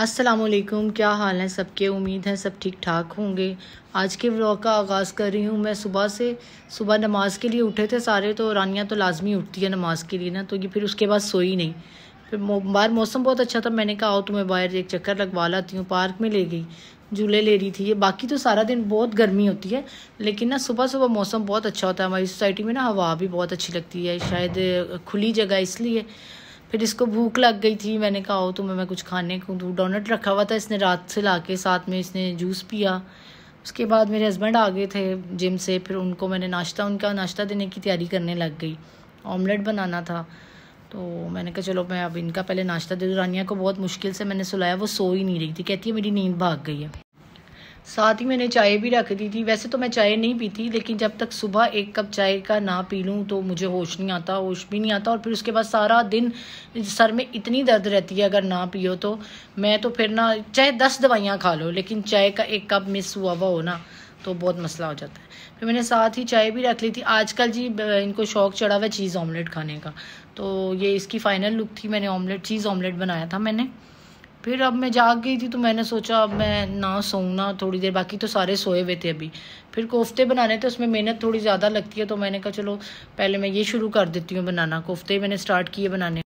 असलकुम क्या हाल है सबके उम्मीद है सब ठीक ठाक होंगे आज के व्लॉग का आगाज़ कर रही हूँ मैं सुबह से सुबह नमाज़ के लिए उठे थे सारे तो रानियाँ तो लाजमी उठती है नमाज़ के लिए ना तो ये फिर उसके बाद सोई नहीं फिर बाहर मौसम बहुत अच्छा था मैंने कहा आओ तुम्हें बाहर एक चक्कर लगवा लाती हूँ पार्क में ले गई झूले ले रही थी ये बाकी तो सारा दिन बहुत गर्मी होती है लेकिन ना सुबह सुबह मौसम बहुत अच्छा होता है हमारी सोसाइटी में ना हवा भी बहुत अच्छी लगती है शायद खुली जगह इसलिए फिर इसको भूख लग गई थी मैंने कहा हो तुम्हें मैं कुछ खाने को दूँ डोनट रखा हुआ था इसने रात से ला के साथ में इसने जूस पिया उसके बाद मेरे हस्बैंड आ गए थे जिम से फिर उनको मैंने नाश्ता उनका नाश्ता देने की तैयारी करने लग गई ऑमलेट बनाना था तो मैंने कहा चलो मैं अब इनका पहले नाश्ता दे दूँ रानिया को बहुत मुश्किल से मैंने सुलाया वो सो ही नहीं रही थी कहती है मेरी नींद भाग गई है साथ ही मैंने चाय भी रख दी थी वैसे तो मैं चाय नहीं पीती लेकिन जब तक सुबह एक कप चाय का ना पी लूँ तो मुझे होश नहीं आता होश भी नहीं आता और फिर उसके बाद सारा दिन सर में इतनी दर्द रहती है अगर ना पियो तो मैं तो फिर ना चाहे दस दवाइयाँ खा लो लेकिन चाय का एक कप मिस हुआ हुआ हो ना तो बहुत मसला हो जाता है फिर मैंने साथ ही चाय भी रख ली थी आजकल जी इनको शौक चढ़ा हुआ चीज़ ऑमलेट खाने का तो ये इसकी फ़ाइनल लुक थी मैंने ऑमलेट चीज़ ऑमलेट बनाया था मैंने फिर अब मैं जाग गई थी तो मैंने सोचा अब मैं ना सोऊँ थोड़ी देर बाकी तो सारे सोए हुए थे अभी फिर कोफ्ते बनाने थे उसमें मेहनत थोड़ी ज़्यादा लगती है तो मैंने कहा चलो पहले मैं ये शुरू कर देती हूँ बनाना कोफ्ते मैंने स्टार्ट किए बनाने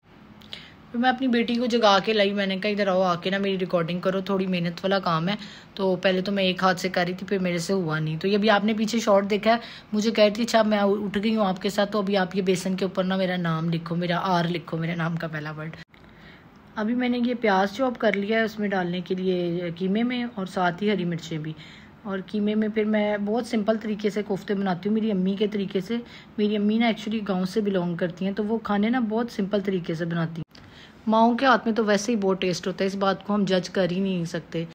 फिर मैं अपनी बेटी को जगा के लाई मैंने कहा इधर आओ आके ना मेरी रिकॉर्डिंग करो थोड़ी मेहनत वाला काम है तो पहले तो मैं एक हाथ से कर रही थी फिर मेरे से हुआ नहीं तो ये अभी आपने पीछे शॉर्ट देखा है मुझे कह रही थी अच्छा मैं उठ गई हूँ आपके साथ तो अभी आप ये बेसन के ऊपर ना मेरा नाम लिखो मेरा आर लिखो मेरे नाम का पहला वर्ड अभी मैंने ये प्याज चॉप कर लिया है उसमें डालने के लिए कीमे में और साथ ही हरी मिर्चें भी और कीमे में फिर मैं बहुत सिंपल तरीके से कोफ्ते बनाती हूँ मेरी अम्मी के तरीके से मेरी अम्मी ना एक्चुअली गांव से बिलोंग करती हैं तो वो खाने ना बहुत सिंपल तरीके से बनाती हैं माओ के हाथ में तो वैसे ही बहुत टेस्ट होता है इस बात को हम जज कर ही नहीं सकते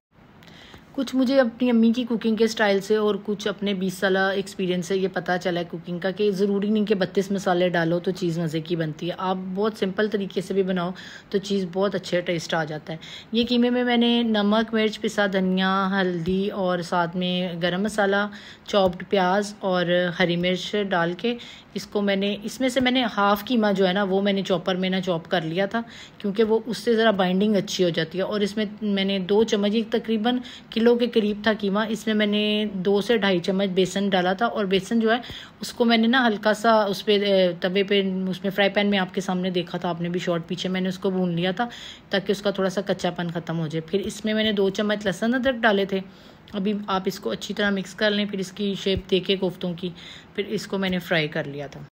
कुछ मुझे अपनी अम्मी की कुकिंग के स्टाइल से और कुछ अपने बीस साल एक्सपीरियंस से ये पता चला है कुकिंग का कि ज़रूरी नहीं कि बत्तीस मसाले डालो तो चीज़ मज़े की बनती है आप बहुत सिंपल तरीके से भी बनाओ तो चीज़ बहुत अच्छे टेस्ट आ जाता है ये कीमे में मैंने नमक मिर्च पिसा धनिया हल्दी और साथ में गर्म मसाला चॉप्ड प्याज और हरी मिर्च डाल के इसको मैंने इसमें से मैंने हाफ़ कीमा जो है ना वो मैंने चॉपर में ना चॉप कर लिया था क्योंकि वो उससे ज़रा बाइंडिंग अच्छी हो जाती है और इसमें मैंने दो चम्मच तकरीबन किलो किलो के करीब था कीमा इसमें मैंने दो से ढाई चम्मच बेसन डाला था और बेसन जो है उसको मैंने ना हल्का सा उस पर तवे पे उसमें फ्राई पैन में आपके सामने देखा था आपने भी शॉर्ट पीछे मैंने उसको भून लिया था ताकि उसका थोड़ा सा कच्चापन ख़त्म हो जाए फिर इसमें मैंने दो चम्मच लहसुन अदरक डाले थे अभी आप इसको अच्छी तरह मिक्स कर लें फिर इसकी शेप दे के कोफ्तों की फिर इसको मैंने फ्राई कर लिया था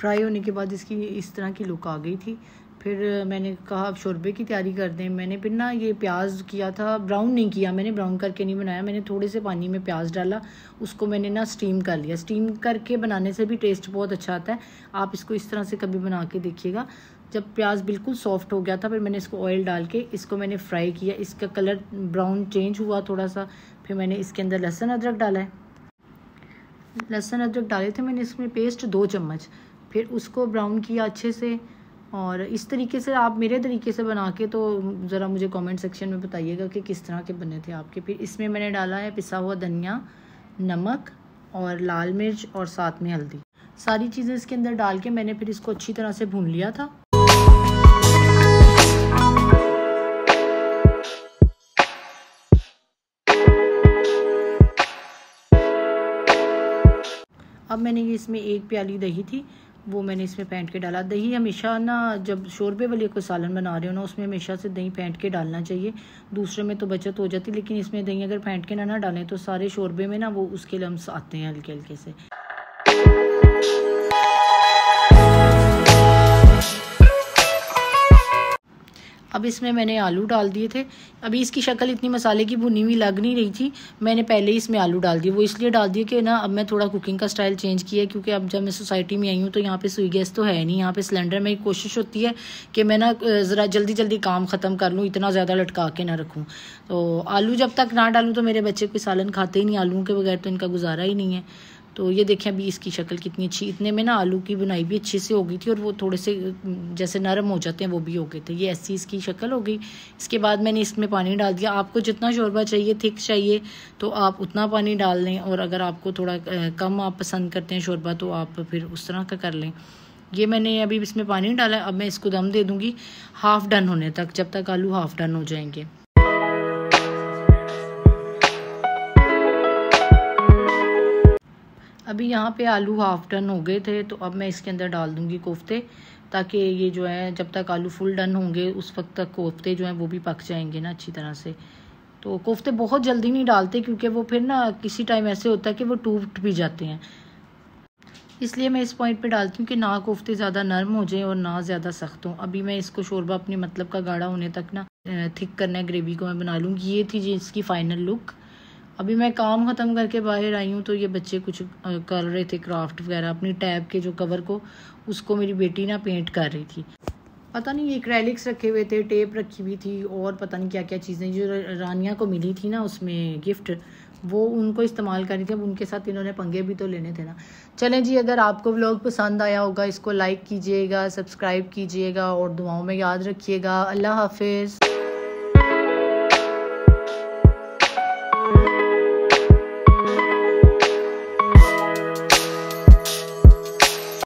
फ्राई होने के बाद इसकी इस तरह की लुक आ गई थी फिर मैंने कहा अब शोरबे की तैयारी कर दें मैंने फिर ना ये प्याज किया था ब्राउन नहीं किया मैंने ब्राउन करके नहीं बनाया मैंने थोड़े से पानी में प्याज डाला उसको मैंने ना स्टीम कर लिया स्टीम करके बनाने से भी टेस्ट बहुत अच्छा आता है आप इसको इस तरह से कभी बना के देखिएगा जब प्याज बिल्कुल सॉफ्ट हो गया था फिर मैंने इसको ऑयल डाल के इसको मैंने फ्राई किया इसका कलर ब्राउन चेंज हुआ थोड़ा सा फिर मैंने इसके अंदर लहसुन अदरक डाला है लहसुन अदरक डाले थे मैंने इसमें पेस्ट दो चम्मच फिर उसको ब्राउन किया अच्छे से और इस तरीके से आप मेरे तरीके से बना के तो ज़रा मुझे कमेंट सेक्शन में बताइएगा कि किस तरह के बने थे आपके फिर इसमें मैंने डाला है पिसा हुआ धनिया नमक और लाल मिर्च और साथ में हल्दी सारी चीज़ें इसके अंदर डाल के मैंने फिर इसको अच्छी तरह से भून लिया था अब मैंने इसमें एक प्याली दही थी वो मैंने इसमें फेंट के डाला दही हमेशा ना जब शोरबे वाले को सालन बना रहे हो ना उसमें हमेशा से दही फेंट के डालना चाहिए दूसरे में तो बचत हो जाती लेकिन इसमें दही अगर फेंट के ना ना डालें तो सारे शोरबे में ना वो उसके लम्स आते हैं हल्के हल्के से अब इसमें मैंने आलू डाल दिए थे अभी इसकी शक्ल इतनी मसाले की भुनी हुई लग नहीं रही थी मैंने पहले ही इसमें आलू डाल दिए वो इसलिए डाल दिए कि ना अब मैं थोड़ा कुकिंग का स्टाइल चेंज किया है क्योंकि अब जब मैं सोसाइटी में आई हूँ तो यहाँ पे सुई गैस तो है नहीं यहाँ पे सिलेंडर में कोशिश होती है कि मैं ना ज़रा जल्दी जल्दी काम ख़त्म कर लूँ इतना ज़्यादा लटका के ना रखूँ तो आलू जब तक ना डालूँ तो मेरे बच्चे कोई सालन खाते ही नहीं आलू के बगैर तो इनका गुजारा ही नहीं है तो ये देखें अभी इसकी शक्ल कितनी अच्छी इतने में ना आलू की बुनाई भी अच्छे से हो गई थी और वो थोड़े से जैसे नरम हो जाते हैं वो भी हो गए थे ये ऐसी इसकी शक्ल हो गई इसके बाद मैंने इसमें पानी डाल दिया आपको जितना शोरबा चाहिए थिक चाहिए तो आप उतना पानी डाल लें और अगर आपको थोड़ा कम आप पसंद करते हैं शोरबा तो आप फिर उस तरह का कर लें ये मैंने अभी इसमें पानी डाला अब मैं इसको दम दे दूँगी हाफ़ डन होने तक जब तक आलू हाफ़ डन हो जाएंगे अभी यहाँ पे आलू हाफ डन हो गए थे तो अब मैं इसके अंदर डाल दूँगी कोफ्ते ताकि ये जो है जब तक आलू फुल डन होंगे उस वक्त तक कोफ्ते जो हैं वो भी पक जाएंगे ना अच्छी तरह से तो कोफ्ते बहुत जल्दी नहीं डालते क्योंकि वो फिर ना किसी टाइम ऐसे होता है कि वो टूट भी जाते हैं इसलिए मैं इस पॉइंट पे डालती हूँ कि ना कोफ्ते ज़्यादा नरम हो जाएं और ना ज़्यादा सख्त हों अभी मैं इसको शोरबा अपने मतलब का गाढ़ा होने तक ना थिक करना है ग्रेवी को मैं बना लूँगी ये थी जी इसकी फ़ाइनल लुक अभी मैं काम ख़त्म करके बाहर आई हूँ तो ये बच्चे कुछ कर रहे थे क्राफ्ट वगैरह अपनी टैब के जो कवर को उसको मेरी बेटी ना पेंट कर रही थी पता नहीं ये क्रैलिक्स रखे हुए थे टेप रखी हुई थी और पता नहीं क्या क्या चीज़ें जो रानिया को मिली थी ना उसमें गिफ्ट वो उनको इस्तेमाल रही थी अब उनके साथ इन्होंने पंगे भी तो लेने थे ना चलें जी अगर आपको व्लॉग पसंद आया होगा इसको लाइक कीजिएगा सब्सक्राइब कीजिएगा और दुआओं में याद रखिएगा अल्लाह हाफिज़